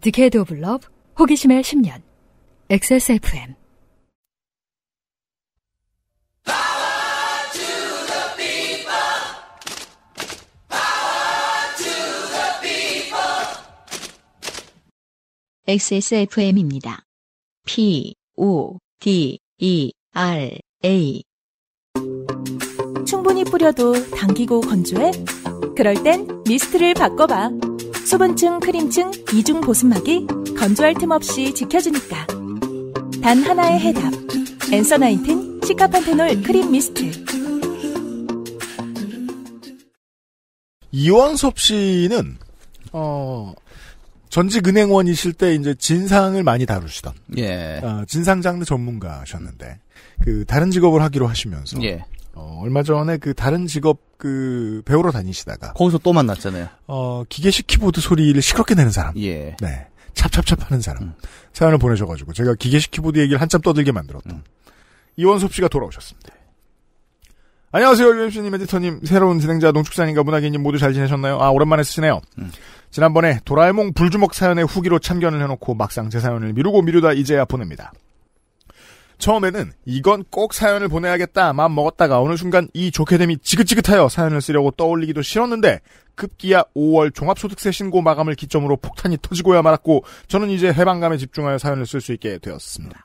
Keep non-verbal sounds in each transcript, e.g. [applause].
디케이드 오브 러브 호기심의 10년 XSFM 세스 f m 입니다 P O D E R A 충분히 뿌려도 당기고 건조해? 그럴 땐 미스트를 바꿔봐. 수분층, 크림층, 이중 보습막이 건조할 틈 없이 지켜주니까. 단 하나의 해답. 엔서 나인틴 시카판테놀 크림 미스트. 이완섭 씨는 어 전직 은행원이실 때 이제 진상을 많이 다루시던 예. 어, 아, 진상 장르 전문가셨는데 그 다른 직업을 하기로 하시면서 예. 어, 얼마 전에 그 다른 직업 그 배우러 다니시다가 거기서 또 만났잖아요. 어, 기계식 키보드 소리를 시끄럽게 내는 사람. 예. 네. 찹찹찹 하는 사람. 음. 사연을 보내셔 가지고 제가 기계식 키보드 얘기를 한참 떠들게 만들었던 음. 이원섭 씨가 돌아오셨습니다. 안녕하세요. 유엠씨님, 에디터님, 새로운 진행자 농축산인가 문학인님 모두 잘 지내셨나요? 아, 오랜만에 쓰시네요. 음. 지난번에 도라에몽 불주먹 사연의 후기로 참견을 해놓고 막상 제 사연을 미루고 미루다 이제야 보냅니다. 처음에는 이건 꼭 사연을 보내야겠다 마음 먹었다가 어느 순간 이 좋게 됨이 지긋지긋하여 사연을 쓰려고 떠올리기도 싫었는데 급기야 5월 종합소득세 신고 마감을 기점으로 폭탄이 터지고야 말았고 저는 이제 해방감에 집중하여 사연을 쓸 수 있게 되었습니다.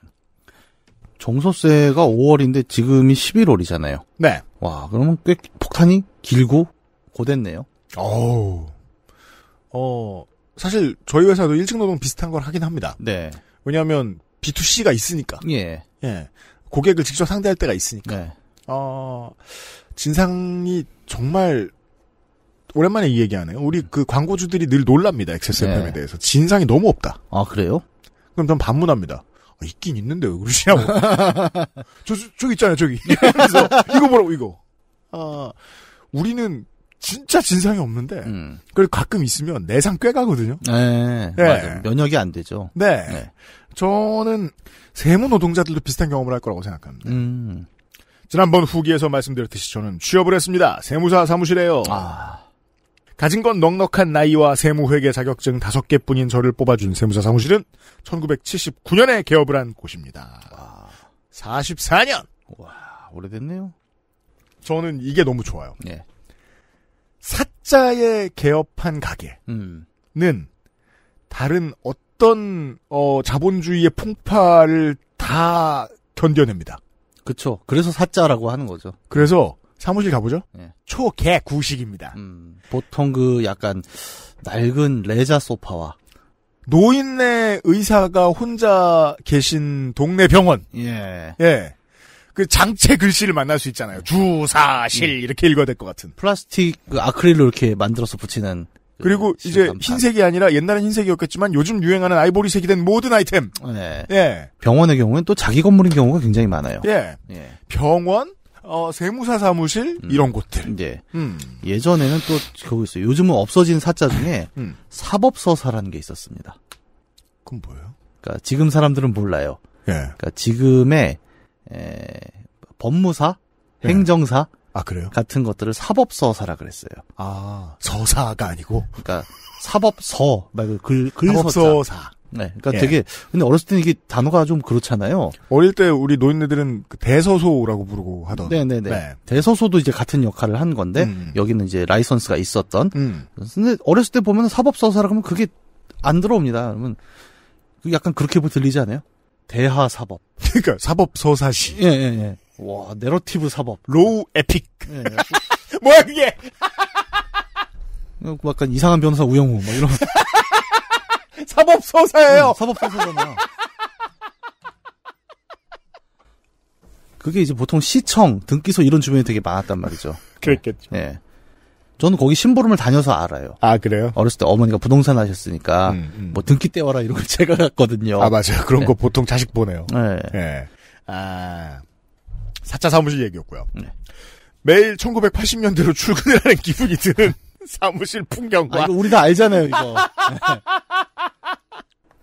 종소세가 5월인데 지금이 11월이잖아요. 네. 와 그러면 꽤 폭탄이 길고 고됐네요. 어. 어 사실 저희 회사도 일찍 노동 비슷한 걸 하긴 합니다. 네. 왜냐하면 B2C가 있으니까. 예. 예. 고객을 직접 상대할 때가 있으니까. 네. 어, 진상이 정말 오랜만에 이 얘기하네요. 우리 그 광고주들이 늘 놀랍니다. XSFM에 네. 대해서. 진상이 너무 없다. 아, 그래요? 그럼 전 반문합니다. 아, 있긴 있는데 왜 그러시냐고. [laughs] 저, 저, 기 있잖아요, 저기. [laughs] 그래서 이거 뭐라고, 이거. 아, 우리는 진짜 진상이 없는데, 음. 그리고 가끔 있으면 내상 꽤 가거든요. 네. 네. 맞아요. 면역이 안 되죠. 네. 네. 저는 세무 노동자들도 비슷한 경험을 할 거라고 생각합니다. 음. 지난번 후기에서 말씀드렸듯이 저는 취업을 했습니다. 세무사 사무실에요. 아. 가진 건 넉넉한 나이와 세무회계 자격증 5개 뿐인 저를 뽑아준 세무사 사무실은 1979년에 개업을 한 곳입니다. 와. 44년! 와, 오래됐네요. 저는 이게 너무 좋아요. 예. 사자에 개업한 가게는 음. 다른 어떤 어떤 어, 자본주의의 풍파를 다 견뎌냅니다. 그렇죠. 그래서 사자라고 하는 거죠. 그래서 사무실 가보죠. 예. 초개 구식입니다. 음, 보통 그 약간 낡은 레자 소파와 노인네 의사가 혼자 계신 동네 병원. 예. 예. 그 장체 글씨를 만날 수 있잖아요. 주사실 예. 이렇게 읽어야 될 것 같은. 플라스틱 그 아크릴로 이렇게 만들어서 붙이는 그 그리고 이제 흰색이 아니라 옛날엔 흰색이었겠지만 요즘 유행하는 아이보리색이 된 모든 아이템. 네. 예. 병원의 경우는 또 자기 건물인 경우가 굉장히 많아요. 예. 예. 병원, 어, 세무사 사무실 음. 이런 곳들. 네. 음. 예전에는 또 그거 있어요. 요즘은 없어진 사자 중에 [laughs] 음. 사법서사라는 게 있었습니다. 그건 뭐예요? 그러니까 지금 사람들은 몰라요. 예. 그러니까 지금의 에, 법무사, 예. 행정사, 아 그래요? 같은 것들을 사법서사라 그랬어요. 아 서사가 아니고 그러니까 사법서 말그글 글서사. 네, 그러니까 예. 되게 근데 어렸을 때는 이게 단어가 좀 그렇잖아요. 어릴 때 우리 노인네들은 그 대서소라고 부르고 하던. 네네네. 네, 네. 네. 대서소도 이제 같은 역할을 한 건데 음. 여기는 이제 라이선스가 있었던. 음. 근데 어렸을 때 보면 사법서사라고 하면 그게 안 들어옵니다. 그러면 그 약간 그렇게 들리지 않아요? 대하사법. [laughs] 그러니까 사법서사시. 예, 예, 예. 와, 내러티브 사법. 로우 에픽. 네. [laughs] 뭐야, 그게! 뭐 약간 이상한 변호사 우영우, 뭐 이런. [laughs] 사법소사예요! 응, 음, 사법소사잖아. 그게 이제 보통 시청, 등기소 이런 주변에 되게 많았단 말이죠. 그랬겠죠. 예. 네. 저는 거기 심부름을 다녀서 알아요. 아, 그래요? 어렸을 때 어머니가 부동산 하셨으니까, 음, 음. 뭐 등기 떼와라 이런 걸 [laughs] 제가 갔거든요. 아, 맞아요. 그런 네. 거 보통 자식 보내요. 네. 네. 아. 사차 사무실 얘기였고요. 네. 매일 1980년대로 출근을 하는 기분이 드는 [laughs] 사무실 풍경과. 아, 이거 우리 다 알잖아요, 이거. [laughs] 네.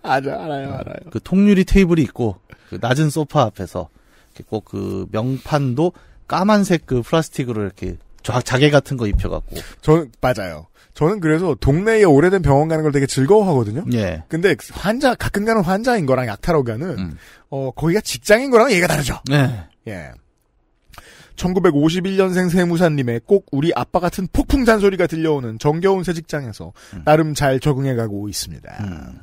알아, 알아요, 알아요. 그 통유리 테이블이 있고, 그 낮은 소파 앞에서, 꼭그 명판도 까만색 그 플라스틱으로 이렇게 자개 같은 거 입혀갖고. 저는, 맞아요. 저는 그래서 동네에 오래된 병원 가는 걸 되게 즐거워하거든요. 예. 근데 환자 가끔 가는 환자인 거랑 약타로 가는 음. 어 거기가 직장인 거랑 얘기가 다르죠. 네. 예. 예. 1951년생 세무사님의 꼭 우리 아빠 같은 폭풍 잔소리가 들려오는 정겨운 새 직장에서 음. 나름 잘 적응해가고 있습니다. 음.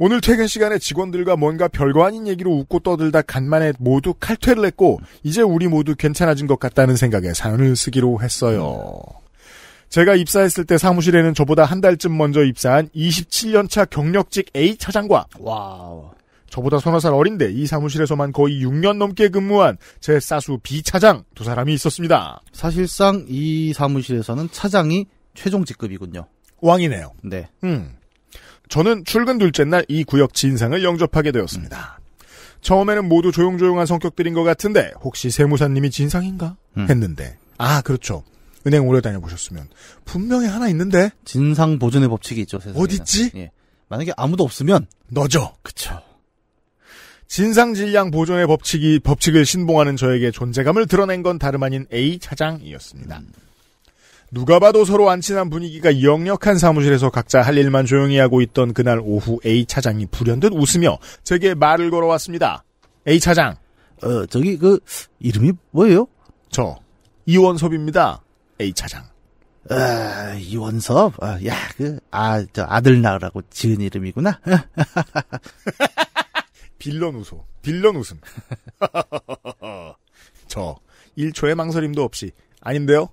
오늘 퇴근 시간에 직원들과 뭔가 별거 아닌 얘기로 웃고 떠들다 간만에 모두 칼퇴를 했고 이제 우리 모두 괜찮아진 것 같다는 생각에 사연을 쓰기로 했어요. 음. 제가 입사했을 때 사무실에는 저보다 한 달쯤 먼저 입사한 27년차 경력직 A 차장과 와우. 저보다 서너 살 어린데 이 사무실에서만 거의 6년 넘게 근무한 제 사수 비 차장 두 사람이 있었습니다. 사실상 이 사무실에서는 차장이 최종 직급이군요. 왕이네요. 네. 음. 저는 출근 둘째 날 이 구역 진상을 영접하게 되었습니다. 음. 처음에는 모두 조용조용한 성격들인 것 같은데 혹시 세무사님이 진상인가 음. 했는데 아 그렇죠. 은행 오래 다녀보셨으면 분명히 하나 있는데 진상 보존의 법칙이 있죠. 세상에는. 어딨지? 예. 만약에 아무도 없으면 너죠. 그렇죠 진상 질량 보존의 법칙이 법칙을 신봉하는 저에게 존재감을 드러낸 건 다름 아닌 A 차장이었습니다. 음. 누가 봐도 서로 안 친한 분위기가 역력한 사무실에서 각자 할 일만 조용히 하고 있던 그날 오후 A 차장이 불현듯 웃으며 제게 말을 걸어왔습니다. A 차장. 어, 저기 그 이름이 뭐예요? 저 이원섭입니다. A 차장. 아, 이원섭? 아, 야, 그, 아, 저 아들 낳으라고 지은 이름이구나. [laughs] [laughs] 빌런 우소. 빌런 웃음. [laughs] 저 1초의 망설임도 없이 아닌데요.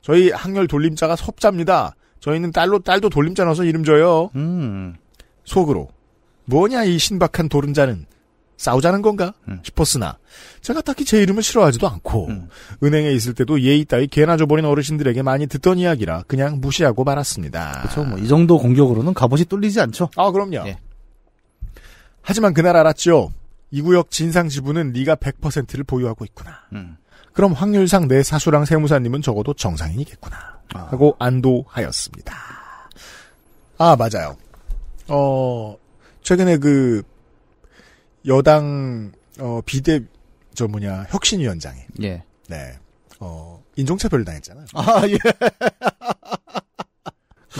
저희 학렬 돌림자가 섭자입니다. 저희는 딸로 딸도 돌림자 넣어서 이름 줘요. 음. 속으로 뭐냐 이 신박한 도른자는 싸우자는 건가 음. 싶었으나 제가 딱히 제 이름을 싫어하지도 않고 음. 은행에 있을 때도 예의 따위 개나 줘버린 어르신들에게 많이 듣던 이야기라 그냥 무시하고 말았습니다. 그렇죠. 뭐 이 정도 공격으로는 갑옷이 뚫리지 않죠. 아 그럼요. 예. 하지만 그날 알았죠. 이 구역 진상 지분은 네가 100%를 보유하고 있구나. 음. 그럼 확률상 내 사수랑 세무사님은 적어도 정상인이겠구나. 아. 하고 안도하였습니다. 아, 맞아요. 어, 최근에 그, 여당, 어, 비대, 저 뭐냐, 혁신위원장이. 예. 네. 어, 인종차별을 당했잖아요. 아, 예.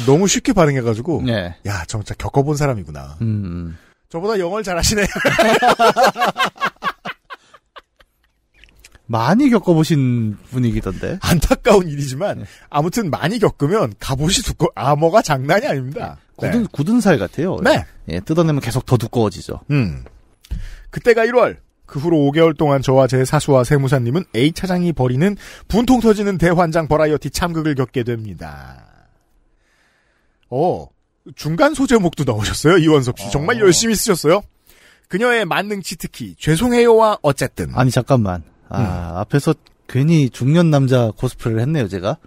너무 쉽게 반응해가지고. 예. 야, 정말 겪어본 사람이구나. 음. 음. 저보다 영어를 잘하시네. [laughs] 많이 겪어보신 분위기던데. 안타까운 일이지만 네. 아무튼 많이 겪으면 갑옷이 두꺼 워 암호가 장난이 아닙니다. 굳은 네. 굳은 살 같아요. 네. 예, 뜯어내면 계속 더 두꺼워지죠. 음. 그때가 1월. 그 후로 5개월 동안 저와 제 사수와 세무사님은 A 차장이 벌이는 분통 터지는 대환장 버라이어티 참극을 겪게 됩니다. 어, 중간 소제목도 나오셨어요. 이원섭 씨. 정말 어. 열심히 쓰셨어요. 그녀의 만능 치트키 죄송해요와 어쨌든 아니 잠깐만 아 음. 앞에서 괜히 중년 남자 코스프레를 했네요 제가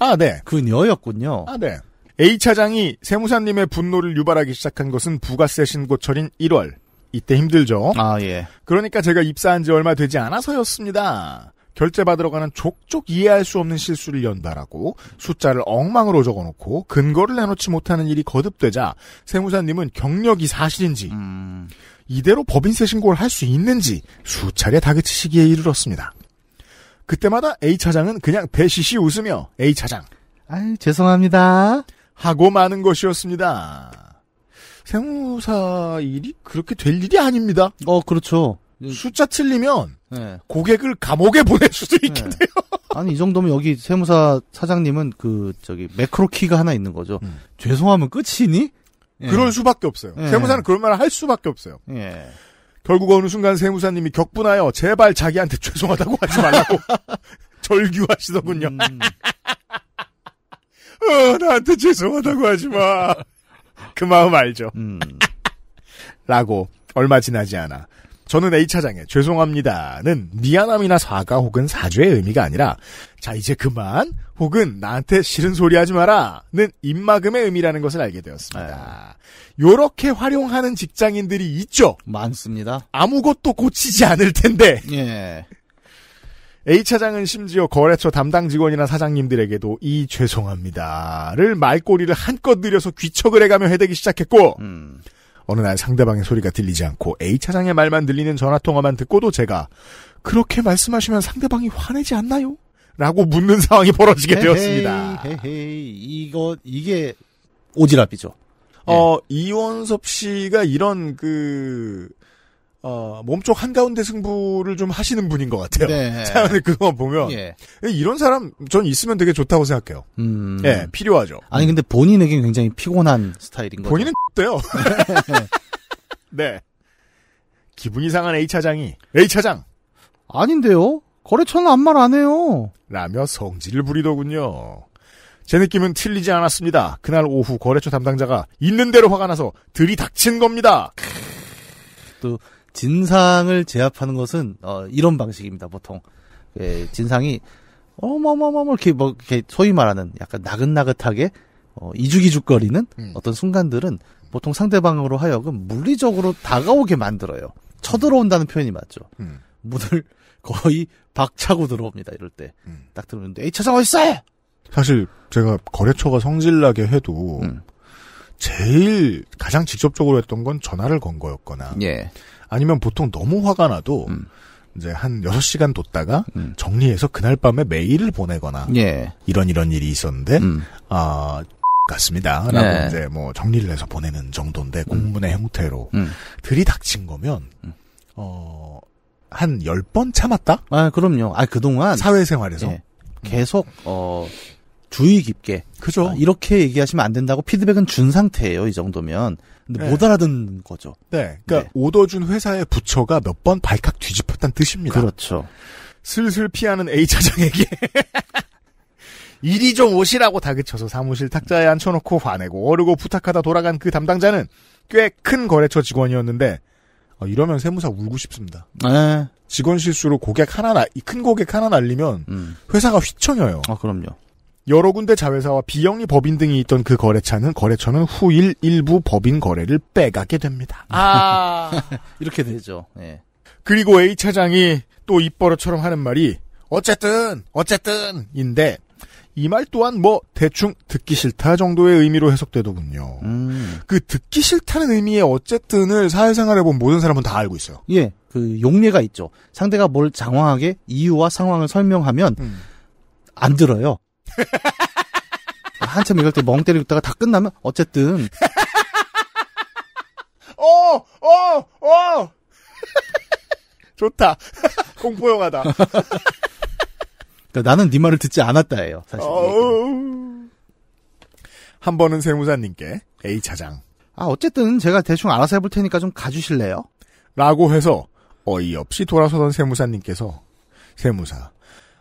아 네 그녀였군요 아네 A 차장이 세무사님의 분노를 유발하기 시작한 것은 부가세 신고 철인 1월 이때 힘들죠 아예 그러니까 제가 입사한 지 얼마 되지 않아서였습니다 결제받으러 가는 족족 이해할 수 없는 실수를 연달하고 숫자를 엉망으로 적어놓고 근거를 내놓지 못하는 일이 거듭되자 세무사님은 경력이 사실인지 음... 이대로 법인세 신고를 할 수 있는지 수차례 다그치시기에 이르렀습니다. 그때마다 A 차장은 그냥 배시시 웃으며 A 차장 아유 죄송합니다 하고 마는 것이었습니다. 세무사 일이 그렇게 될 일이 아닙니다. 어 그렇죠. 숫자 틀리면 네. 고객을 감옥에 보낼 수도 있게 네. 돼요. 아니 이 정도면 여기 세무사 사장님은 그 저기 매크로 키가 하나 있는 거죠. 음. 죄송하면 끝이니? 예. 그럴 수밖에 없어요. 예. 세무사는 그런 말을 할 수밖에 없어요. 예. 결국 어느 순간 세무사님이 격분하여 제발 자기한테 죄송하다고 하지 말라고 [laughs] 절규하시더군요. 음. 어, 나한테 죄송하다고 하지 마. 그 마음 알죠. 음. 라고 얼마 지나지 않아 저는 A차장에 죄송합니다는 미안함이나 사과 혹은 사죄의 의미가 아니라 자 이제 그만 혹은 나한테 싫은 소리 하지 마라는 입막음의 의미라는 것을 알게 되었습니다. 네. 요렇게 활용하는 직장인들이 있죠. 많습니다. 아무것도 고치지 않을 텐데. 예. A차장은 심지어 거래처 담당 직원이나 사장님들에게도 이 죄송합니다를 말꼬리를 한껏 늘려서 귀척을 해가며 해대기 시작했고 음. 어느 날 상대방의 소리가 들리지 않고 A 차장의 말만 들리는 전화 통화만 듣고도 제가 그렇게 말씀하시면 상대방이 화내지 않나요? 라고 묻는 상황이 벌어지게 헤이, 되었습니다. 헤이, 이거 이게 오지랖이죠. 어 네. 이원섭 씨가 이런 그 어, 몸쪽 한가운데 승부를 좀 하시는 분인 것 같아요. 네. 사연을 [laughs] 그거만 보면. 예. 예. 이런 사람, 전 있으면 되게 좋다고 생각해요. 음. 예, 필요하죠. 아니, 근데 본인에겐 굉장히 피곤한 스타일인 거죠. 본인은 X대요. [laughs] [laughs] 네. 기분이 상한 A차장이, A차장! 아닌데요? 거래처는 아무 말안 해요. 라며 성질을 부리더군요. 제 느낌은 틀리지 않았습니다. 그날 오후 거래처 담당자가 있는 대로 화가 나서 들이닥친 겁니다. 또 진상을 제압하는 것은 어, 이런 방식입니다. 보통 예, 진상이 어머머머 이렇게 뭐 이렇게 소위 말하는 약간 나긋나긋하게 어, 이죽이죽거리는 음. 어떤 순간들은 보통 상대방으로 하여금 물리적으로 다가오게 만들어요. 쳐들어온다는 표현이 맞죠. 음. 문을 거의 박차고 들어옵니다. 이럴 때딱 음. 들어오는데 에이 차장 어딨어? 사실 제가 거래처가 성질나게 해도 음. 제일 가장 직접적으로 했던 건 전화를 건 거였거나 예. 아니면 보통 너무 화가 나도 음. 이제 한 6시간 뒀다가 음. 정리해서 그날 밤에 메일을 보내거나 예. 이런 이런 일이 있었는데 음. 아 같습니다. 라고 예. 네. 이제 뭐 정리를 해서 보내는 정도인데 음. 공문의 형태로 음. 들이닥친 거면 음. 어한 10번 참았다? 아, 그럼요. 아, 그동안 사회생활에서 예. 계속 어 주의 깊게. 그죠. 아, 이렇게 얘기하시면 안 된다고 피드백은 준 상태예요. 이 정도면. 근데 네. 못 알아듣는 거죠. 네. 그러니까 네. 오더준 회사의 부처가 몇 번 발칵 뒤집혔다는 뜻입니다. 그렇죠. 슬슬 피하는 A 차장에게 [laughs] 이리 좀 오시라고 다그쳐서 사무실 탁자에 앉혀놓고 화내고 어르고 부탁하다 돌아간 그 담당자는 꽤 큰 거래처 직원이었는데 어, 이러면 세무사 울고 싶습니다. 네. 직원 실수로 고객 하나 나, 큰 고객 하나 날리면 음. 회사가 휘청여요. 아 그럼요. 여러 군데 자회사와 비영리 법인 등이 있던 그 거래처는 거래처는 후일 일부 법인 거래를 빼가게 됩니다. 아 [laughs] 이렇게 되죠. 네. 그리고 A 차장이 또 입버릇처럼 하는 말이 어쨌든 어쨌든인데 이 말 또한 뭐 대충 듣기 싫다 정도의 의미로 해석되더군요. 음. 그 듣기 싫다는 의미의 어쨌든을 사회생활해 본 모든 사람은 다 알고 있어요. 예, 그 용례가 있죠. 상대가 뭘 장황하게 이유와 상황을 설명하면 음. 안 들어요. [laughs] 한참 이럴 때 멍 때리고 있다가 다 끝나면 어쨌든 [laughs] 어! 어! 어! [laughs] 좋다. 공포 영화다. 그러니까 나는 네 말을 듣지 않았다예요. 사실. 어, 어, 어. 한 번은 세무사님께 A 차장. 아 어쨌든 제가 대충 알아서 해볼 테니까 좀 가주실래요? 라고 해서 어이없이 돌아서던 세무사님께서 세무사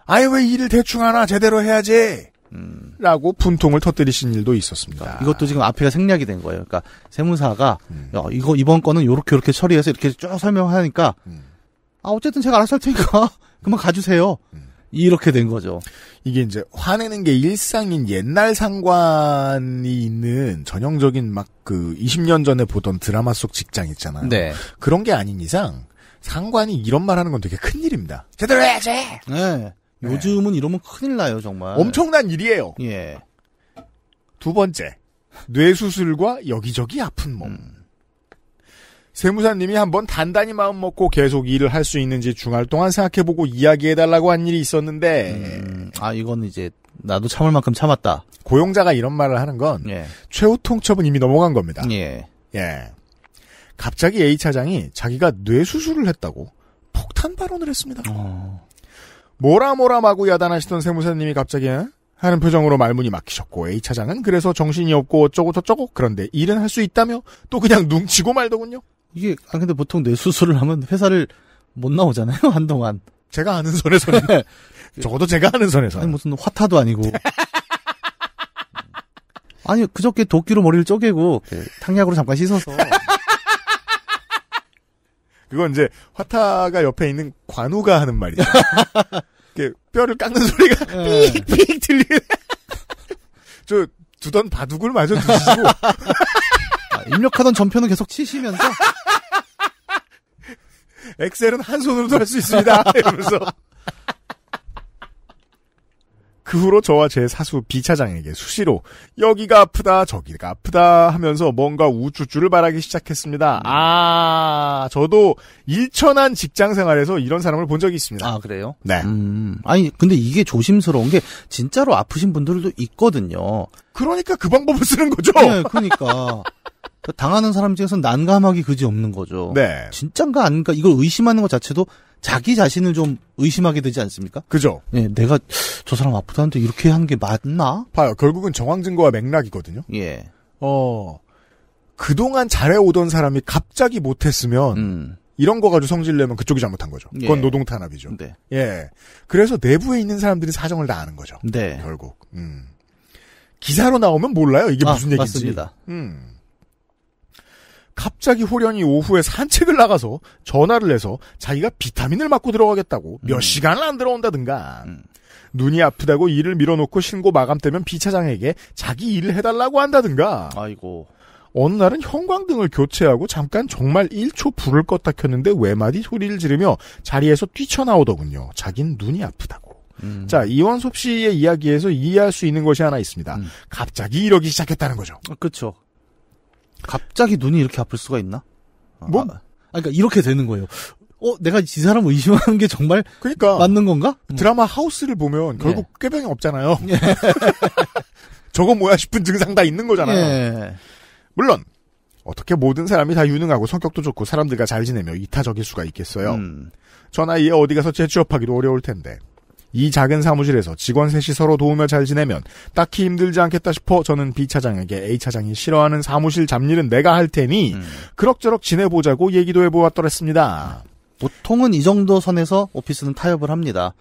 아예 왜 일을 대충 하나 제대로 해야지. 음. 라고 분통을 터뜨리신 일도 있었습니다. 이것도 지금 앞에가 생략이 된 거예요. 그러니까 세무사가 음. 야, 이거 이번 거는 요렇게 요렇게 처리해서 이렇게 쭉 설명하니까 음. 아 어쨌든 제가 알아서 할 테니까 [laughs] 그만 가주세요. 이렇게 된 거죠. 이게 이제 화내는 게 일상인 옛날 상관이 있는 전형적인 막 그 20년 전에 보던 드라마 속 직장 있잖아요. 네. 그런 게 아닌 이상 상관이 이런 말 하는 건 되게 큰 일입니다. 제대로 해야지. 네. 네. 요즘은 네. 이러면 큰일 나요, 정말. 엄청난 일이에요. 예. 두 번째. 뇌수술과 여기저기 아픈 몸. 음. 세무사님이 한번 단단히 마음 먹고 계속 일을 할 수 있는지 중할 동안 생각해보고 이야기해달라고 한 일이 있었는데. 음, 아, 이건 이제 나도 참을 만큼 참았다. 고용자가 이런 말을 하는 건 예. 최후 통첩은 이미 넘어간 겁니다. 예. 예. 갑자기 A 차장이 자기가 뇌수술을 했다고 폭탄 발언을 했습니다. 어. 모라모라마구 야단하시던 세무사님이 갑자기 하는 표정으로 말문이 막히셨고 A 차장은 그래서 정신이 없고 어쩌고 저쩌고 그런데 일은 할 수 있다며 또 그냥 눈치고 말더군요. 이게 아 근데 보통 뇌수술을 하면 회사를 못 나오잖아요 [laughs] 한동안. 제가 아는 선에서는 [laughs] 네. 적어도 제가 아는 선에서 아니 무슨 화타도 아니고 아니 그저께 도끼로 머리를 쪼개고 네. 탕약으로 잠깐 씻어서 그건 이제 화타가 옆에 있는 관우가 하는 말이죠. [laughs] 이렇게 뼈를 깎는 소리가 삑삑 네. 들리는. [laughs] 저 두던 바둑을 마저 두시고 아, 입력하던 전표는 계속 치시면서 엑셀은 한 손으로도 할 수 있습니다. [laughs] 이러면서 그 후로 저와 제 사수 비차장에게 수시로 여기가 아프다 저기가 아프다 하면서 뭔가 우쭈쭈를 말하기 시작했습니다. 음. 아 저도 일천한 직장 생활에서 이런 사람을 본 적이 있습니다. 아 그래요? 네. 음, 아니 근데 이게 조심스러운 게 진짜로 아프신 분들도 있거든요. 그러니까 그 방법을 쓰는 거죠. 네, 그러니까. 그 당하는 사람 중에서 난감하기 그지 없는 거죠. 네. 진짠가 아닌가 이걸 의심하는 것 자체도 자기 자신을 좀 의심하게 되지 않습니까? 그죠. 예, 내가 저 사람 아프다는데 이렇게 한 게 맞나? 봐요. 결국은 정황 증거와 맥락이거든요. 예. 어, 그동안 잘해오던 사람이 갑자기 못했으면, 음. 이런 거 가지고 성질 내면 그쪽이 잘못한 거죠. 예. 그건 예. 노동 탄압이죠. 네. 예. 그래서 내부에 있는 사람들이 사정을 다 아는 거죠. 네. 결국. 음. 기사로 나오면 몰라요. 이게 아, 무슨 아, 얘기인지. 맞습니다. 음. 갑자기 호련히 오후에 산책을 나가서 전화를 해서 자기가 비타민을 맞고 들어가겠다고 몇 음. 시간을 안 들어온다든가 음. 눈이 아프다고 일을 밀어놓고 신고 마감되면 비차장에게 자기 일을 해달라고 한다든가 아이고 어느 날은 형광등을 교체하고 잠깐 정말 1초 불을 껐다 켰는데 외마디 소리를 지르며 자리에서 뛰쳐나오더군요. 자긴 눈이 아프다고. 음. 자, 이원섭 씨의 이야기에서 이해할 수 있는 것이 하나 있습니다. 음. 갑자기 이러기 시작했다는 거죠. 그렇죠. 갑자기 눈이 이렇게 아플 수가 있나? 어, 뭐? 아, 아, 그러니까 이렇게 되는 거예요. 어, 내가 이 사람 의심하는 게 정말 그러니까 맞는 건가? 음. 드라마 음. 하우스를 보면 결국 예. 꾀병이 없잖아요. [laughs] 예. [laughs] 저거 뭐야 싶은 증상 다 있는 거잖아요. 예. 물론 어떻게 모든 사람이 다 유능하고 성격도 좋고 사람들과 잘 지내며 이타적일 수가 있겠어요. 음. 저 나이에 어디 가서 재취업하기도 어려울 텐데 이 작은 사무실에서 직원 셋이 서로 도우며 잘 지내면 딱히 힘들지 않겠다 싶어 저는 B 차장에게 A 차장이 싫어하는 사무실 잡일은 내가 할 테니 음. 그럭저럭 지내보자고 얘기도 해보았더랬습니다. 보통은 이 정도 선에서 오피스는 타협을 합니다.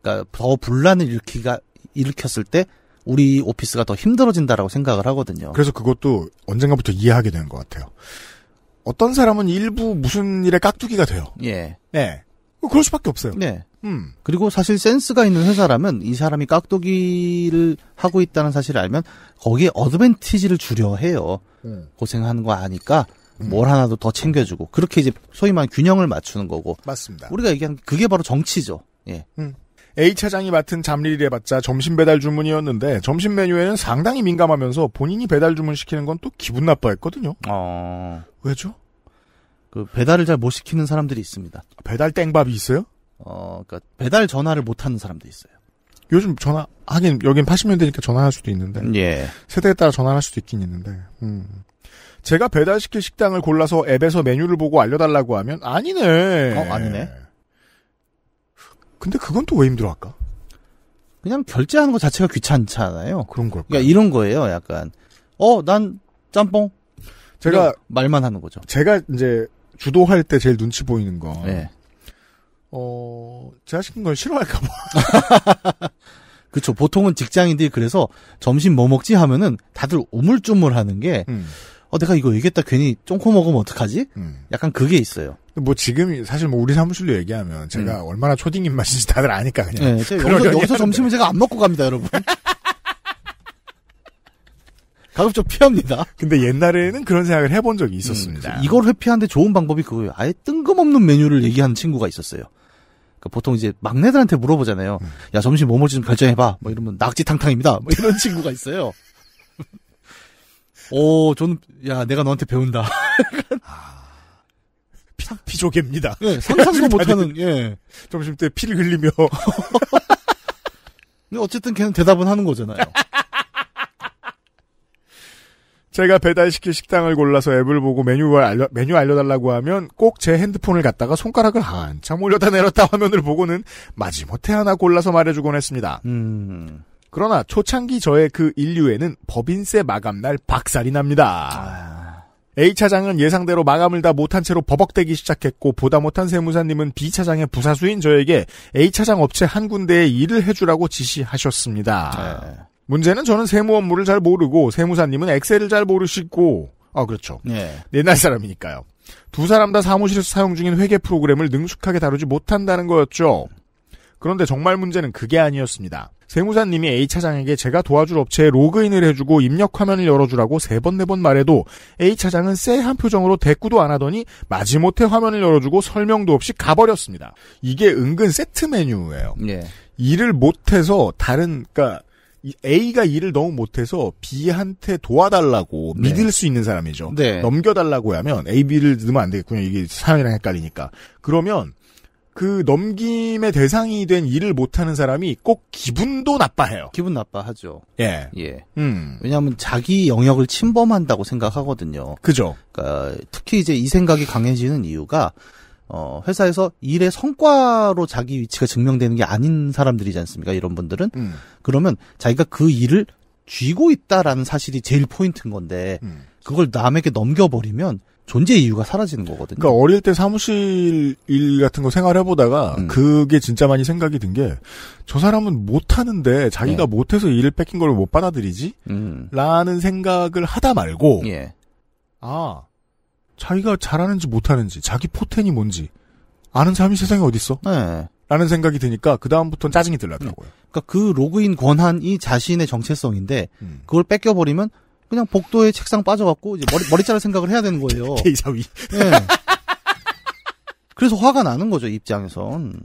그러니까 더 분란을 일으키가 일으켰을 때 우리 오피스가 더 힘들어진다라고 생각을 하거든요. 그래서 그것도 언젠가부터 이해하게 되는 것 같아요. 어떤 사람은 일부 무슨 일에 깍두기가 돼요. 예. 네. 그럴 수밖에 없어요. 네. 음. 그리고 사실 센스가 있는 회사라면 이 사람이 깍두기를 하고 있다는 사실을 알면 거기에 어드밴티지를 주려 해요. 음. 네. 고생하는 거 아니까 음. 뭘 하나 도더 챙겨주고 그렇게 이제 소위 말하는 균형을 맞추는 거고. 맞습니다. 우리가 얘기한 그게 바로 정치죠. 예. 음. A 차장이 맡은 잡일을 해봤자 점심 배달 주문이었는데 점심 메뉴에는 상당히 민감하면서 본인이 배달 주문 시키는 건 또 기분 나빠했거든요. 어... 왜죠? 그 배달을 잘 못 시키는 사람들이 있습니다. 배달 땡밥이 있어요? 어, 그니까 배달 전화를 못 하는 사람도 있어요. 요즘 전화 하긴 여긴 80년대니까 전화할 수도 있는데 예. 세대에 따라 전화할 수도 있긴 있는데 음. 제가 배달시킬 식당을 골라서 앱에서 메뉴를 보고 알려달라고 하면 아니네. 어 아니네. 근데 그건 또 왜 힘들어할까? 그냥 결제하는 것 자체가 귀찮잖아요. 그런 걸까? 그러니까 이런 거예요. 약간 어난 짬뽕. 제가 말만 하는 거죠. 제가 이제 주도할 때 제일 눈치 보이는 거. 네. 예. 어, 제가 시킨 걸 싫어할까봐. [laughs] 그쵸. 보통은 직장인들이 그래서 점심 뭐 먹지 하면은 다들 오물쭈물 하는 게, 음. 어, 내가 이거 얘기했다 괜히 쫑코 먹으면 어떡하지? 음. 약간 그게 있어요. 뭐 지금, 사실 뭐 우리 사무실로 얘기하면 제가 음. 얼마나 초딩 입맛인지 다들 아니까 그냥. 네, 여기서, 여기서 점심은 제가 안 먹고 갑니다, 여러분. [laughs] 가급적 피합니다. 근데 옛날에는 그런 생각을 해본 적이 있었습니다. 음, 이걸 회피하는데 좋은 방법이 그거예요. 아예 뜬금없는 메뉴를 얘기하는 친구가 있었어요. 그러니까 보통 이제 막내들한테 물어보잖아요. 음. 야 점심 뭐 먹을지 좀 결정해봐. 뭐 이러면 낙지탕탕입니다. 뭐 이런 [laughs] 친구가 있어요. 오, 어, 저는 야 내가 너한테 배운다. [laughs] 아. 피, 피조개입니다. 예, 상상도 [laughs] 못하는 예 점심 때 피를 흘리며. 근데 어쨌든 걔는 대답은 하는 거잖아요. 제가 배달시킬 식당을 골라서 앱을 보고 메뉴를 알려, 메뉴 알려달라고 하면 꼭 제 핸드폰을 갖다가 손가락을 한참 올려다 내렸다 화면을 보고는 마지못해 하나 골라서 말해주곤 했습니다. 음. 그러나 초창기 저의 그 인류에는 법인세 마감날 박살이 납니다. 아... A 차장은 예상대로 마감을 다 못한 채로 버벅대기 시작했고 보다 못한 세무사님은 B 차장의 부사수인 저에게 A 차장 업체 한 군데에 일을 해주라고 지시하셨습니다. 아... 문제는 저는 세무 업무를 잘 모르고 세무사님은 엑셀을 잘 모르시고 아 그렇죠. 네. 예. 옛날 사람이니까요. 두 사람 다 사무실에서 사용 중인 회계 프로그램을 능숙하게 다루지 못한다는 거였죠. 그런데 정말 문제는 그게 아니었습니다. 세무사님이 A 차장에게 제가 도와줄 업체에 로그인을 해주고 입력 화면을 열어주라고 세 번, 네 번 말해도 A 차장은 쎄한 표정으로 대꾸도 안 하더니 마지못해 화면을 열어주고 설명도 없이 가버렸습니다. 이게 은근 세트 메뉴예요. 예. 일을 못해서 다른, 그니까, A가 일을 너무 못해서 B한테 도와달라고 네. 믿을 수 있는 사람이죠. 네. 넘겨달라고 하면 A, B를 넣으면 안 되겠군요. 이게 사람이랑 헷갈리니까. 그러면 그 넘김의 대상이 된 일을 못하는 사람이 꼭 기분도 나빠해요. 기분 나빠하죠. 예. 예. 음. 왜냐하면 자기 영역을 침범한다고 생각하거든요. 그죠. 그러니까 특히 이제 이 생각이 강해지는 이유가 어, 회사에서 일의 성과로 자기 위치가 증명되는 게 아닌 사람들이지 않습니까? 이런 분들은. 음. 그러면 자기가 그 일을 쥐고 있다라는 사실이 제일 포인트인 건데, 음. 그걸 남에게 넘겨버리면 존재 이유가 사라지는 거거든요. 그러니까 어릴 때 사무실 일 같은 거 생활해보다가 음. 그게 진짜 많이 생각이 든 게 저 사람은 못하는데 자기가 예. 못해서 일을 뺏긴 걸 못 받아들이지? 음. 라는 생각을 하다 말고, 예. 아, 자기가 잘하는지 못하는지 자기 포텐이 뭔지 아는 사람이 세상에 어딨어? 네. 라는 생각이 드니까 그 다음부터는 짜증이 들더라고요. 네. 그러니까 그 로그인 권한이 자신의 정체성인데 음. 그걸 뺏겨 버리면 그냥 복도에 책상 빠져갖고 이제 머리 머리 자를 생각을 해야 되는 거예요. [laughs] K사위. 네. 그래서 화가 나는 거죠 입장에선.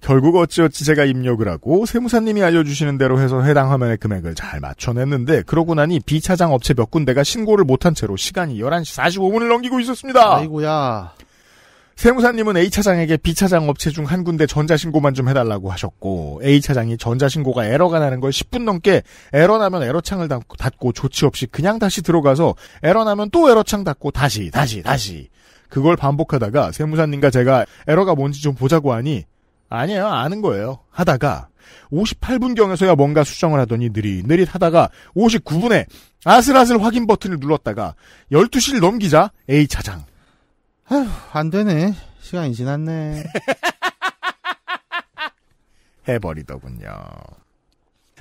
결국 어찌어찌 제가 입력을 하고 세무사님이 알려주시는 대로 해서 해당 화면의 금액을 잘 맞춰냈는데 그러고 나니 비차장 업체 몇 군데가 신고를 못한 채로 시간이 11시 45분을 넘기고 있었습니다. 아이고야. 세무사님은 A차장에게 B차장 업체 중 한 군데 전자신고만 좀 해달라고 하셨고 A차장이 전자신고가 에러가 나는 걸 10분 넘게 에러 나면 에러창을 닫고 조치 없이 그냥 다시 들어가서 에러 나면 또 에러창 닫고 다시 다시 다시 그걸 반복하다가 세무사님과 제가 에러가 뭔지 좀 보자고 하니 아니에요. 아는 거예요. 하다가 58분경에서야 뭔가 수정을 하더니 느릿느릿 하다가 59분에 아슬아슬 확인 버튼을 눌렀다가 12시를 넘기자 A 차장. 아휴, 안 되네. 시간이 지났네. [laughs] 해버리더군요.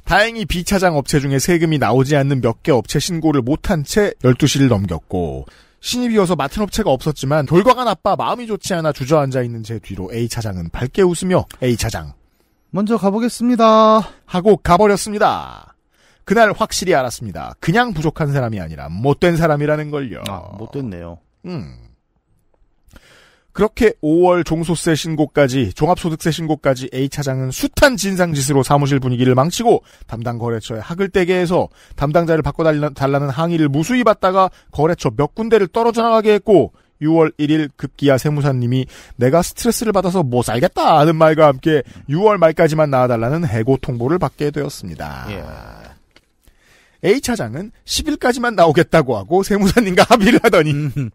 다행히 B 차장 업체 중에 세금이 나오지 않는 몇 개 업체 신고를 못한 채 12시를 넘겼고 신입이어서 맡은 업체가 없었지만 결과가 나빠 마음이 좋지 않아 주저앉아 있는 제 뒤로 A 차장은 밝게 웃으며 A 차장 먼저 가보겠습니다 하고 가버렸습니다. 그날 확실히 알았습니다. 그냥 부족한 사람이 아니라 못된 사람이라는 걸요. 아, 못됐네요. 음. 그렇게 5월 종소세 신고까지 종합소득세 신고까지 A 차장은 숱한 진상짓으로 사무실 분위기를 망치고 담당 거래처에 학을 떼게해서 담당자를 바꿔달라는 항의를 무수히 받다가 거래처 몇 군데를 떨어져 나가게 했고 6월 1일 급기야 세무사님이 내가 스트레스를 받아서 못 뭐 살겠다 하는 말과 함께 6월 말까지만 나와달라는 해고 통보를 받게 되었습니다. y 예. a A 차장은 10일까지만 나오겠다고 하고 세무사님과 합의를 하더니 음.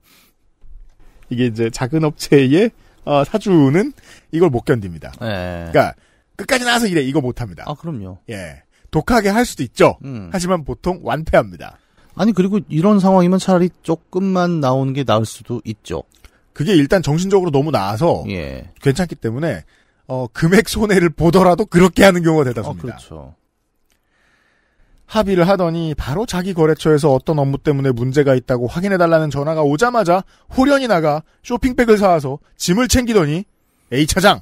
이게 이제 작은 업체의 어, 사주는 이걸 못 견딥니다. 예. 그러니까 끝까지 나와서 이래 이거 못합니다. 아 그럼요. 예, 독하게 할 수도 있죠. 음. 하지만 보통 완패합니다. 아니 그리고 이런 상황이면 차라리 조금만 나오는 게 나을 수도 있죠. 그게 일단 정신적으로 너무 나아서 예. 괜찮기 때문에 어, 금액 손해를 보더라도 그렇게 하는 경우가 아, 대다수입니다. 어, 그렇죠. 합의를 하더니 바로 자기 거래처에서 어떤 업무 때문에 문제가 있다고 확인해달라는 전화가 오자마자 후련이 나가 쇼핑백을 사와서 짐을 챙기더니 A 차장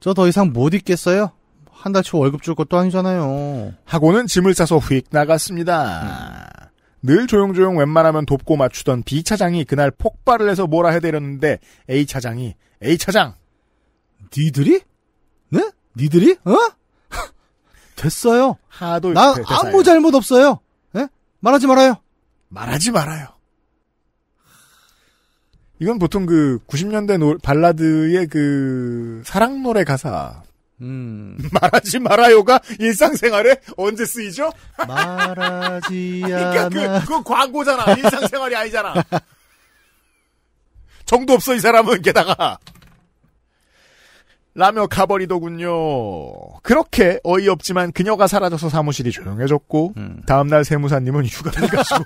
저 더 이상 못 있겠어요? 한 달치 월급 줄 것도 아니잖아요. 하고는 짐을 싸서 휙 나갔습니다. 음. 늘 조용조용 웬만하면 돕고 맞추던 B 차장이 그날 폭발을 해서 뭐라 해대렸는데 A 차장이 A 차장 니들이? 네? 니들이? 어? 됐어요. 하도 나 아무 잘못 없어요. 예? 말하지 말아요. 말하지 말아요. 이건 보통 그 90년대 노, 발라드의 그 사랑 노래 가사. 음. [laughs] 말하지 말아요가 일상생활에 언제 쓰이죠? 말하지 않아. [laughs] 그러니까 그, 그 광고잖아. 일상생활이 아니잖아. 정도 없어 이 사람은 게다가 라며 가버리더군요. 그렇게 어이없지만 그녀가 사라져서 사무실이 조용해졌고 음. 다음날 세무사님은 휴가를 [laughs] 가시고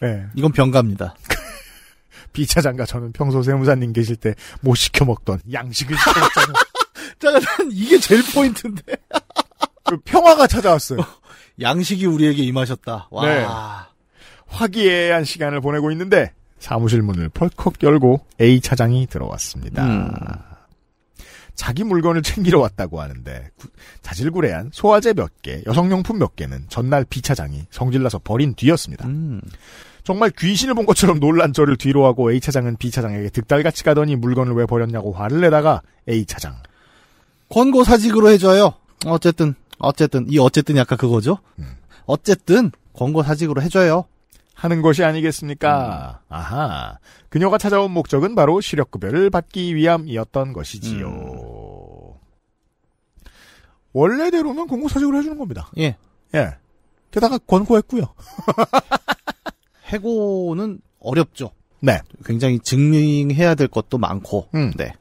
네. 예. 이건 병가입니다. [laughs] 비차장과 저는 평소 세무사님 계실 때못 뭐 시켜 먹던 양식을 시켜 먹잖아요. [laughs] 잠깐 이게 제일 포인트인데. 그 평화가 찾아왔어요. 양식이 우리에게 임하셨다. 와. 네. 화기애애한 시간을 보내고 있는데 사무실 문을 펄컥 열고 A 차장이 들어왔습니다. 음. 자기 물건을 챙기러 왔다고 하는데 자질구레한 소화제 몇 개, 여성용품 몇 개는 전날 B 차장이 성질나서 버린 뒤였습니다. 음. 정말 귀신을 본 것처럼 놀란 저를 뒤로 하고 A 차장은 B 차장에게 득달같이 가더니 물건을 왜 버렸냐고 화를 내다가 A 차장 권고 사직으로 해줘요. 어쨌든 어쨌든 이 어쨌든 약간 그거죠. 음. 어쨌든 권고 사직으로 해줘요. 하는 것이 아니겠습니까? 음. 아하. 그녀가 찾아온 목적은 바로 시력급여를 받기 위함이었던 것이지요. 음. 원래대로면 공공사직을 해주는 겁니다. 예. 예. 게다가 권고했고요. [laughs] 해고는 어렵죠. 네. 굉장히 증명해야 될 것도 많고. 음. 네.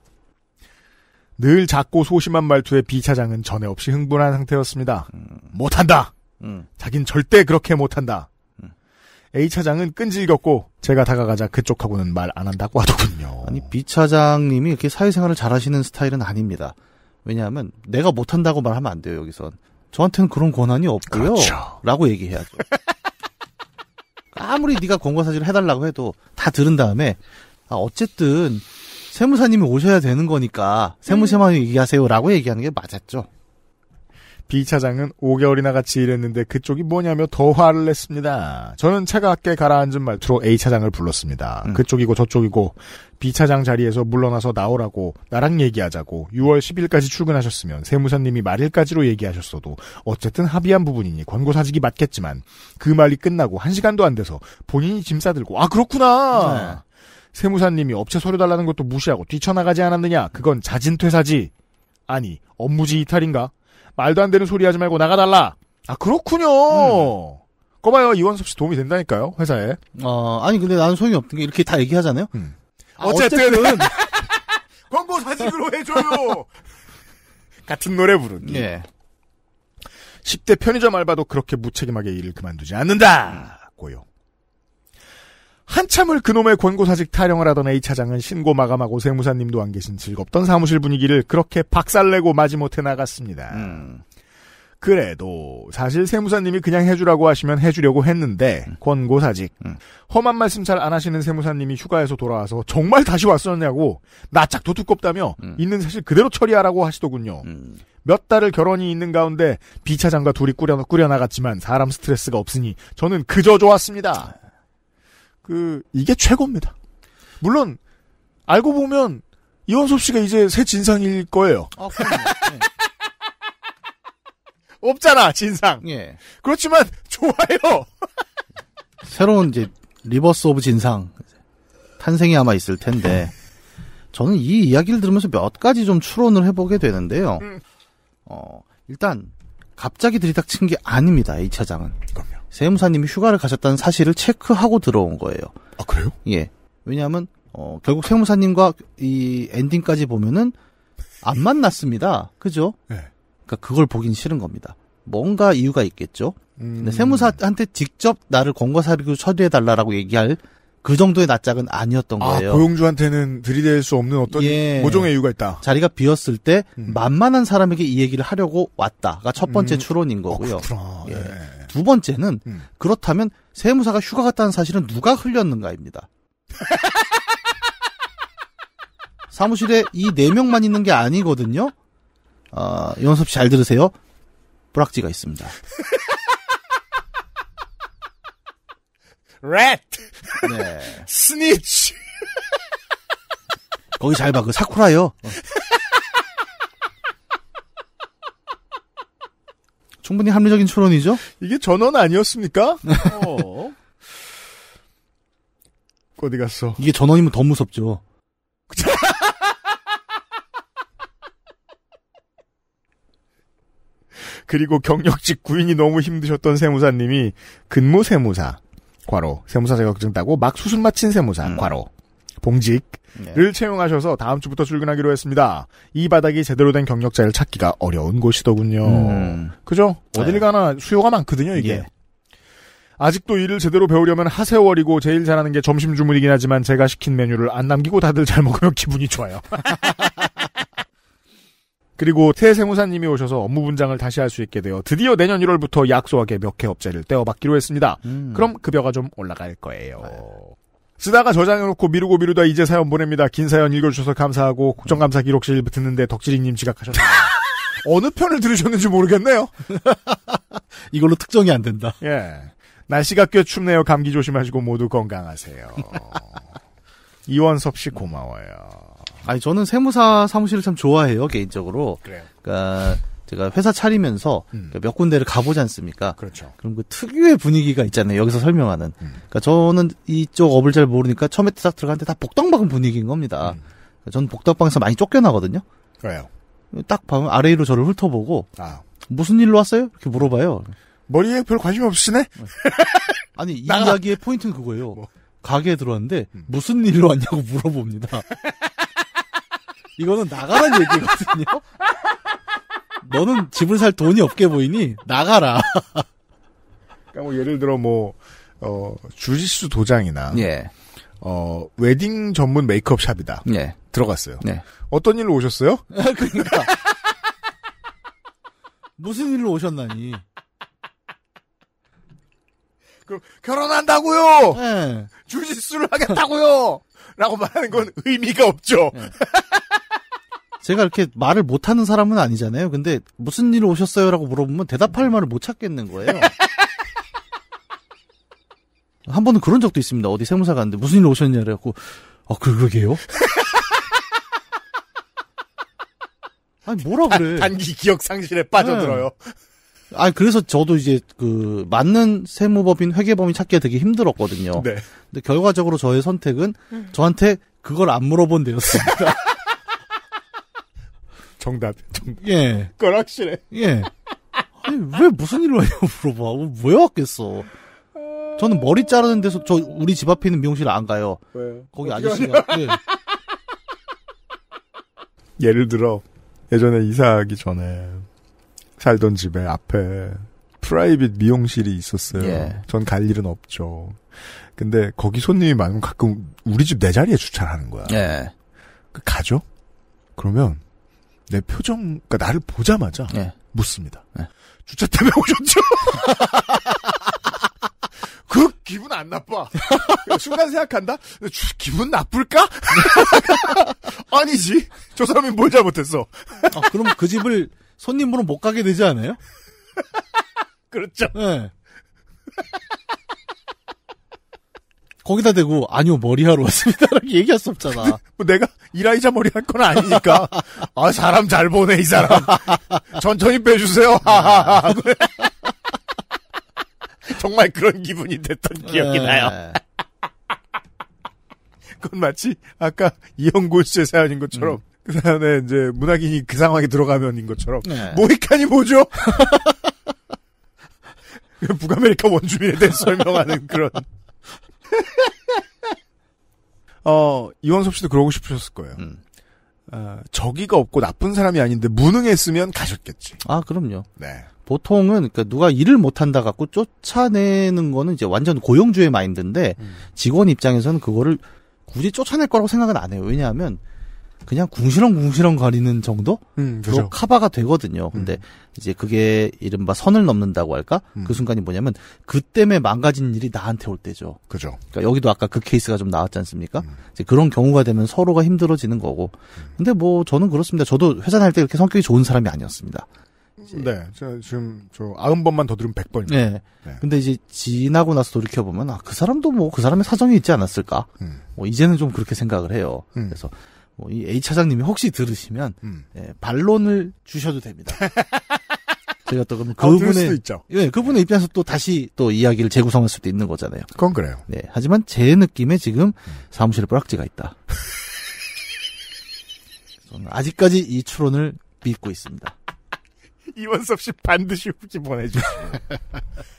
늘 작고 소심한 말투의 비 차장은 전에 없이 흥분한 상태였습니다. 음. 못한다. 음. 자긴 절대 그렇게 못한다. A 차장은 끈질겼고 제가 다가가자 그쪽하고는 말 안 한다고 하더군요. 아니 B 차장님이 이렇게 사회생활을 잘하시는 스타일은 아닙니다. 왜냐하면 내가 못한다고 말하면 안 돼요 여기선. 저한테는 그런 권한이 없고요. 그렇죠. 라고 얘기해야죠. 아무리 네가 권고 사실을 해달라고 해도 다 들은 다음에 아 어쨌든 세무사님이 오셔야 되는 거니까 세무사만 음. 얘기하세요라고 얘기하는 게 맞았죠. B 차장은 5개월이나 같이 일했는데 그쪽이 뭐냐며 더 화를 냈습니다. 저는 차갑게 가라앉은 말투로 A 차장을 불렀습니다. 음. 그쪽이고 저쪽이고 B 차장 자리에서 물러나서 나오라고 나랑 얘기하자고 6월 10일까지 출근하셨으면 세무사님이 말일까지로 얘기하셨어도 어쨌든 합의한 부분이니 권고 사직이 맞겠지만 그 말이 끝나고 한시간도안 돼서 본인이 짐 싸들고 아 그렇구나. 네. 세무사님이 업체 서류 달라는 것도 무시하고 뛰쳐나가지 않았느냐. 그건 자진 퇴사지. 아니, 업무지 이탈인가? 말도 안 되는 소리 하지 말고 나가달라. 아 그렇군요. 음. 거봐요 이원섭 씨 도움이 된다니까요 회사에. 어 아니 근데 나는 소용이 없던게 이렇게 다 얘기하잖아요. 음. 아, 어쨌든, 어쨌든 [laughs] 광고 사직으로 해줘요. 같은 노래 부르기. 예. 10대 편의점 알바도 그렇게 무책임하게 일을 그만두지 않는다고요. 한참을 그놈의 권고사직 타령을 하던 A 차장은 신고 마감하고 세무사님도 안 계신 즐겁던 사무실 분위기를 그렇게 박살내고 마지못해 나갔습니다. 음. 그래도 사실 세무사님이 그냥 해주라고 하시면 해주려고 했는데 음. 권고사직 음. 험한 말씀 잘 안 하시는 세무사님이 휴가에서 돌아와서 정말 다시 왔었냐고 나짝도 두껍다며 음. 있는 사실 그대로 처리하라고 하시더군요. 음. 몇 달을 결혼이 있는 가운데 B 차장과 둘이 꾸려, 꾸려나갔지만 사람 스트레스가 없으니 저는 그저 좋았습니다. 그 이게 최고입니다. 물론 알고 보면 이원섭 씨가 이제 새 진상일 거예요. 아, 네. [laughs] 없잖아 진상. 예. 그렇지만 [laughs] 좋아요. 새로운 이제 리버스 오브 진상 탄생이 아마 있을 텐데 저는 이 이야기를 들으면서 몇 가지 좀 추론을 해보게 되는데요. 음. 어, 일단 갑자기 들이닥친 게 아닙니다. 이 차장은. 그럼요. 세무사님이 휴가를 가셨다는 사실을 체크하고 들어온 거예요. 아 그래요? 예. 왜냐하면 어, 결국 세무사님과 이 엔딩까지 보면은 안 만났습니다. 그죠? 네. 예. 그니까 그걸 보긴 싫은 겁니다. 뭔가 이유가 있겠죠. 음... 근데 세무사한테 직접 나를 권과사리로 처리해 달라라고 얘기할 그 정도의 낯짝은 아니었던 아, 거예요. 아, 고용주한테는 들이댈 수 없는 어떤 예. 모종의 이유가 있다. 자리가 비었을 때 음. 만만한 사람에게 이 얘기를 하려고 왔다가 첫 번째 음. 추론인 거고요. 아, 예. 네. 두 번째는 음. 그렇다면 세무사가 휴가 갔다는 사실은 누가 흘렸는가입니다. [laughs] 사무실에 이 네 명만 있는 게 아니거든요. 아, 어, 연습 잘 들으세요. 브락지가 있습니다. 렛! 네. 스니치! [laughs] 거기 잘 봐. 그 사쿠라요. 어. [laughs] 충분히 합리적인 추론이죠? 이게 전원 아니었습니까? [laughs] 어. 어디 갔어? 이게 전원이면 더 무섭죠. [laughs] 그리고 경력직 구인이 너무 힘드셨던 세무사님이 근무 세무사 과로 세무사 자격증 따고 막 수술 마친 세무사 음. 과로 봉직을 네. 채용하셔서 다음 주부터 출근하기로 했습니다. 이 바닥이 제대로 된 경력자를 찾기가 어려운 곳이더군요. 음. 그죠? 네. 어딜 네. 가나 수요가 많거든요, 이게. 예. 아직도 일을 제대로 배우려면 하세월이고 제일 잘하는 게 점심 주문이긴 하지만 제가 시킨 메뉴를 안 남기고 다들 잘 먹으면 기분이 좋아요. [laughs] 그리고 태 세무사님이 오셔서 업무 분장을 다시 할 수 있게 되어 드디어 내년 1월부터 약소하게 몇 개 업체를 떼어받기로 했습니다. 음. 그럼 급여가 좀 올라갈 거예요. 아, 네. 쓰다가 저장해놓고 미루고 미루다 이제 사연 보냅니다. 긴 사연 읽어주셔서 감사하고 국정감사 기록실 듣는데 덕질이님 지각하셨네요. [laughs] 어느 편을 들으셨는지 모르겠네요. [laughs] 이걸로 특정이 안 된다. 예. 날씨가 꽤 춥네요. 감기 조심하시고 모두 건강하세요. [laughs] 이원섭 씨 고마워요. 아니 저는 세무사 사무실을 참 좋아해요 개인적으로. 그래요. 그러니까 제가 회사 차리면서 음. 그러니까 몇 군데를 가보지 않습니까? 그렇죠. 그럼 그 특유의 분위기가 있잖아요. 여기서 설명하는. 음. 그러니까 저는 이쪽 업을 잘 모르니까 처음에 딱 들어갔는데 다 복덕방 분위기인 겁니다. 음. 그러니까 저는 복덕방에서 많이 쫓겨나거든요. 그래요. 딱 보면 아래로 저를 훑어보고 아. 무슨 일로 왔어요? 이렇게 물어봐요. 머리에 별 관심 없으시네? [laughs] 아니 이 나가. 이야기의 포인트는 그거예요. 뭐. 가게에 들어왔는데 음. 무슨 일로 왔냐고 물어봅니다. [laughs] 이거는 나가는 얘기거든요. 너는 집을 살 돈이 없게 보이니 나가라. 그러니까 뭐 예를 들어 뭐 어, 주짓수 도장이나 예. 어, 웨딩 전문 메이크업 샵이다. 예. 들어갔어요. 예. 어떤 일로 오셨어요? [laughs] 그러니까 무슨 일로 오셨나니? 그럼 결혼한다고요. 네. 주짓수를 하겠다고요. 라고 말하는 건 의미가 없죠. 네. [laughs] 제가 이렇게 말을 못하는 사람은 아니잖아요. 근데 무슨 일로 오셨어요라고 물어보면 대답할 음. 말을 못 찾겠는 거예요. [laughs] 한 번은 그런 적도 있습니다. 어디 세무사 갔는데 무슨 일로 오셨냐 그래갖고 아 그러게요. [laughs] 아니 뭐라 그래? 단, 단기 기억 상실에 빠져들어요. 네. 아 그래서 저도 이제 그 맞는 세무법인 회계법인 찾기가 되게 힘들었거든요. 네. 근데 결과적으로 저의 선택은 음. 저한테 그걸 안 물어본 데였습니다. [laughs] 정답. 예. 그건 확실해. 예. 아니, 왜 무슨 일로 하냐고 [laughs] 물어봐. 어, 왜 왔겠어. 저는 머리 자르는 데서 저 우리 집 앞에 있는 미용실 안 가요. 왜 거기 아저씨가. 예. 예를 들어 예전에 이사하기 전에 살던 집에 앞에 프라이빗 미용실이 있었어요. 예. 전갈 일은 없죠. 근데 거기 손님이 많으면 가끔 우리 집 내 자리에 주차를 하는 거야. 예. 그 가죠? 그러면 내 표정, 그니까 나를 보자마자 네. 묻습니다. 네. 주차 때문에 오셨죠? [laughs] 그 기분 안 나빠. 순간 생각한다. 주, 기분 나쁠까? [laughs] 아니지. 저 사람이 뭘 잘못했어. 아, 그럼 그 집을 손님으로 못 가게 되지 않아요? [laughs] 그렇죠. 네. 거기다 대고 아니요 머리하러 왔습니다라고 [laughs] 얘기할 수 없잖아. [laughs] 뭐 내가 이라이자 머리 할건 아니니까. 아 사람 잘 보네 이 사람. 천천히 빼주세요. [laughs] 정말 그런 기분이 됐던 기억이 예. 나요. 그건 마치 아까 이영곤 씨의 사연인 것처럼 음. 그 사연에 이제 문학인이 그 상황에 들어가면인 것처럼 네. 모이칸이 뭐죠? 그 북아메리카 원주민에 대해 설명하는 그런 [laughs] 어, 이원섭 씨도 그러고 싶으셨을 거예요. 음. 어, 저기가 없고 나쁜 사람이 아닌데 무능했으면 가셨겠지. 아, 그럼요. 네. 보통은 그러니까 누가 일을 못한다 갖고 쫓아내는 거는 이제 완전 고용주의 마인드인데 음. 직원 입장에서는 그거를 굳이 쫓아낼 거라고 생각은 안 해요. 왜냐하면 그냥 궁시렁궁시렁 가리는 정도로 음, 그렇죠. 카바가 되거든요. 근데 음. 이제 그게 이른바 선을 넘는다고 할까? 음. 그 순간이 뭐냐면 그 때문에 망가진 일이 나한테 올 때죠. 그죠. 그러니까 여기도 아까 그 케이스가 좀 나왔지 않습니까? 음. 이제 그런 경우가 되면 서로가 힘들어지는 거고. 음. 근데 뭐 저는 그렇습니다. 저도 회사 다닐 때 이렇게 성격이 좋은 사람이 아니었습니다. 네. 저 지금 저 아흔 번만 더 들으면 백 번입니다. 네. 네. 근데 이제 지나고 나서 돌이켜 보면 아그 사람도 뭐 그 사람의 사정이 있지 않았을까. 음. 뭐 이제는 좀 그렇게 생각을 해요. 음. 그래서 뭐 이 A 차장님이 혹시 들으시면 음. 예, 반론을 주셔도 됩니다. [laughs] 제가 또 그럼 그분의 어, 예, 그분의 입장에서 또 다시 또 이야기를 재구성할 수도 있는 거잖아요. 그건 그래요. 네, 하지만 제 느낌에 지금 음. 사무실에 뽀락지가 있다. 저는 아직까지 이 추론을 믿고 있습니다. [laughs] 이원섭 씨 반드시 후기 보내주세요. [laughs]